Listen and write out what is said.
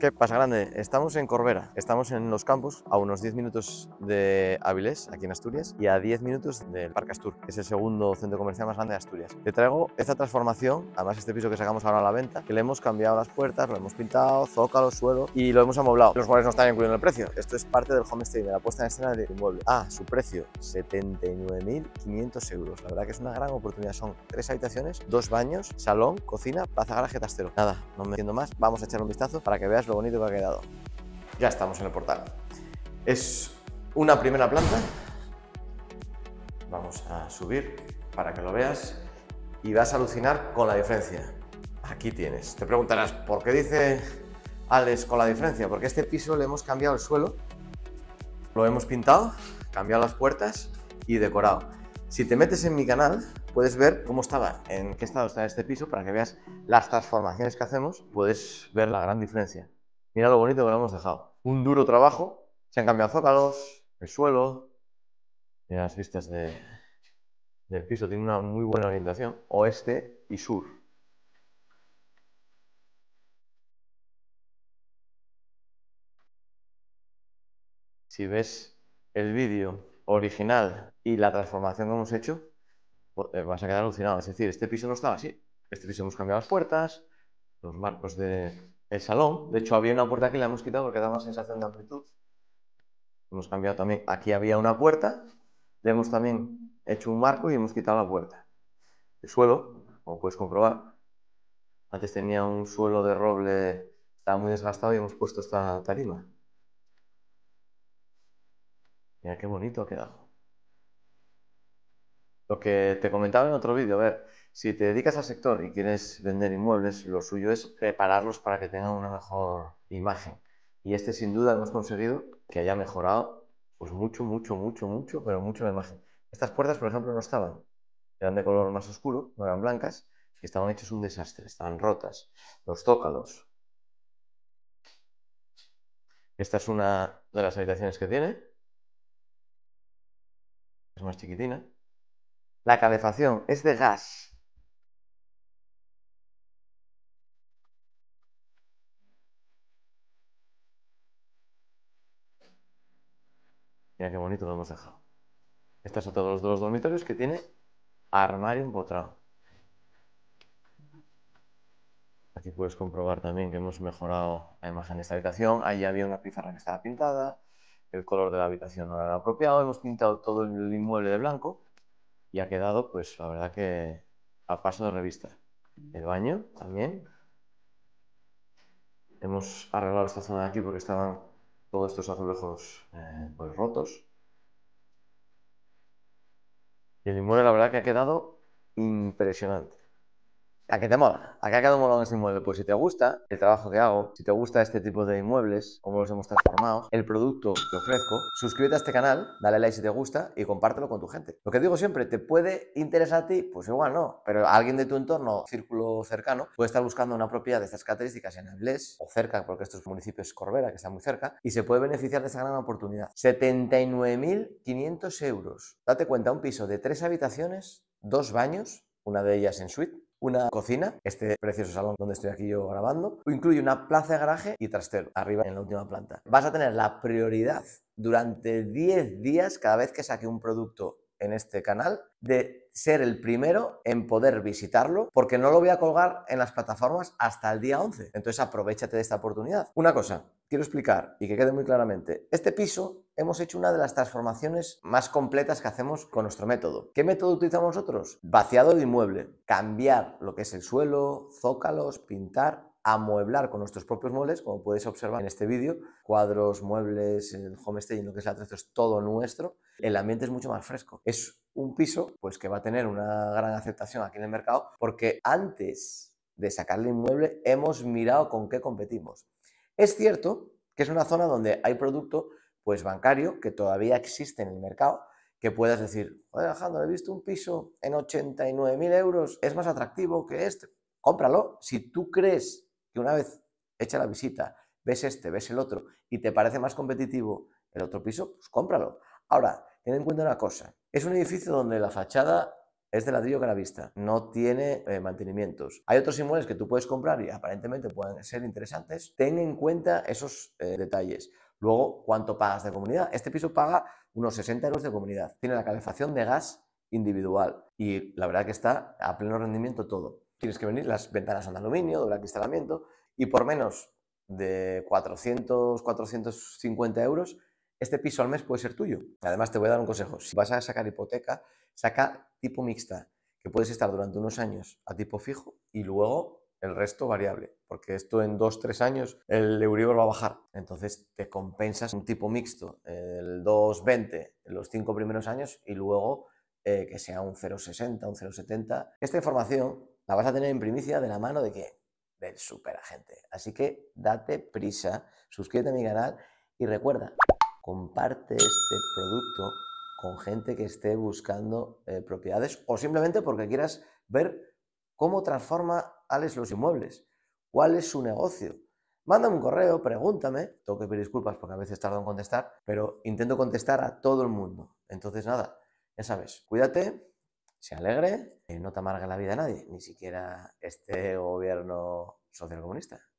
¿Qué pasa, grande? Estamos en Corbera, estamos en los campos, a unos 10 minutos de Avilés, aquí en Asturias, y a 10 minutos del Parque Astur, que es el segundo centro comercial más grande de Asturias. Te traigo esta transformación, además este piso que sacamos ahora a la venta, que le hemos cambiado las puertas, lo hemos pintado, zócalo, suelo, y lo hemos amoblado, los muebles no están incluidos en el precio. Esto es parte del homestay, de la puesta en escena del inmueble. Ah, su precio, 79.500 euros. La verdad que es una gran oportunidad. Son tres habitaciones, dos baños, salón, cocina, plaza, garaje, trastero. Nada, no me entiendo más, vamos a echar un vistazo para que veas bonito que ha quedado. Ya estamos en el portal. Es una primera planta. Vamos a subir para que lo veas y vas a alucinar con la diferencia. Aquí tienes. Te preguntarás, ¿por qué dice Alex con la diferencia? Porque este piso le hemos cambiado el suelo, lo hemos pintado, cambiado las puertas y decorado. Si te metes en mi canal, puedes ver cómo estaba, en qué estado está este piso, para que veas las transformaciones que hacemos, puedes ver la gran diferencia. Mira lo bonito que lo hemos dejado. Un duro trabajo. Se han cambiado zócalos, el suelo. Mira las vistas del piso. Tiene una muy buena orientación. Oeste y sur. Si ves el vídeo original y la transformación que hemos hecho, pues, eh, vas a quedar alucinado. Es decir, este piso no estaba así. Este piso hemos cambiado las puertas, los marcos de, el salón. De hecho, había una puerta aquí la hemos quitado porque daba más sensación de amplitud. Hemos cambiado también. Aquí había una puerta. Le hemos también hecho un marco y hemos quitado la puerta. El suelo, como puedes comprobar, antes tenía un suelo de roble, estaba muy desgastado y hemos puesto esta tarima. Mira qué bonito ha quedado. Lo que te comentaba en otro vídeo, a ver, si te dedicas al sector y quieres vender inmuebles, lo suyo es prepararlos para que tengan una mejor imagen. Y este sin duda hemos conseguido que haya mejorado pues mucho, mucho, mucho, mucho, pero mucho la imagen. Estas puertas, por ejemplo, no estaban. Eran de color más oscuro, no eran blancas, estaban hechas un desastre, estaban rotas. Los tócalos. Esta es una de las habitaciones que tiene. Es más chiquitina. La calefacción es de gas. Mira qué bonito lo hemos dejado. Estas son todos los dos dormitorios que tiene armario empotrado. Aquí puedes comprobar también que hemos mejorado la imagen de esta habitación. Ahí había una pizarra que estaba pintada. El color de la habitación no era el apropiado. Hemos pintado todo el inmueble de blanco. Y ha quedado, pues, la verdad que a paso de revista. El baño también. Hemos arreglado esta zona de aquí porque estaban todos estos azulejos eh, pues rotos. Y el limón, la verdad que ha quedado impresionante a qué te mola, a qué ha quedado molado este inmueble. Pues si te gusta el trabajo que hago, si te gusta este tipo de inmuebles, cómo los hemos transformado, el producto que ofrezco, suscríbete a este canal, dale like si te gusta y compártelo con tu gente. Lo que digo siempre, te puede interesar a ti, pues igual no, pero alguien de tu entorno, círculo cercano, puede estar buscando una propiedad de estas características en inglés o cerca, porque estos municipios es Corbera, que está muy cerca, y se puede beneficiar de esta gran oportunidad. 79.500 euros. Date cuenta, un piso de tres habitaciones, dos baños, una de ellas en suite, una cocina, este precioso salón donde estoy aquí yo grabando, incluye una plaza de garaje y trastero, arriba en la última planta. Vas a tener la prioridad durante 10 días cada vez que saque un producto en este canal de ser el primero en poder visitarlo porque no lo voy a colgar en las plataformas hasta el día 11. Entonces aprovechate de esta oportunidad. Una cosa, quiero explicar y que quede muy claramente. Este piso hemos hecho una de las transformaciones más completas que hacemos con nuestro método. ¿Qué método utilizamos nosotros? Vaciado el inmueble, cambiar lo que es el suelo, zócalos, pintar amueblar con nuestros propios muebles, como podéis observar en este vídeo, cuadros, muebles, el homestay, lo que es el es todo nuestro el ambiente es mucho más fresco. Es un piso pues que va a tener una gran aceptación aquí en el mercado porque antes de sacar el inmueble hemos mirado con qué competimos. Es cierto que es una zona donde hay producto pues bancario que todavía existe en el mercado que puedas decir, oye Alejandro, he visto un piso en 89.000 euros, es más atractivo que este, cómpralo. Si tú crees que una vez hecha la visita, ves este, ves el otro y te parece más competitivo el otro piso, pues cómpralo. Ahora, ten en cuenta una cosa. Es un edificio donde la fachada es de ladrillo gravista, no tiene eh, mantenimientos. Hay otros inmuebles que tú puedes comprar y aparentemente pueden ser interesantes. Ten en cuenta esos eh, detalles. Luego, ¿cuánto pagas de comunidad? Este piso paga unos 60 euros de comunidad. Tiene la calefacción de gas individual y la verdad que está a pleno rendimiento todo. Tienes que venir, las ventanas son de aluminio, doble acristalamiento y por menos de 400, 450 euros este piso al mes puede ser tuyo. Además, te voy a dar un consejo. Si vas a sacar hipoteca, saca tipo mixta, que puedes estar durante unos años a tipo fijo y luego el resto variable, porque esto en 2-3 años el Euribor va a bajar. Entonces te compensas un tipo mixto, el 2,20 en los cinco primeros años y luego eh, que sea un 0,60, un 0,70. Esta información la vas a tener en primicia de la mano de que Del superagente. Así que date prisa, suscríbete a mi canal y recuerda, comparte este producto con gente que esté buscando eh, propiedades o simplemente porque quieras ver cómo transforma Alex los inmuebles, cuál es su negocio. Mándame un correo, pregúntame, tengo que pedir disculpas porque a veces tardo en contestar, pero intento contestar a todo el mundo. Entonces nada, ya sabes, cuídate, se alegre, y no te amargue la vida a nadie, ni siquiera este gobierno social comunista.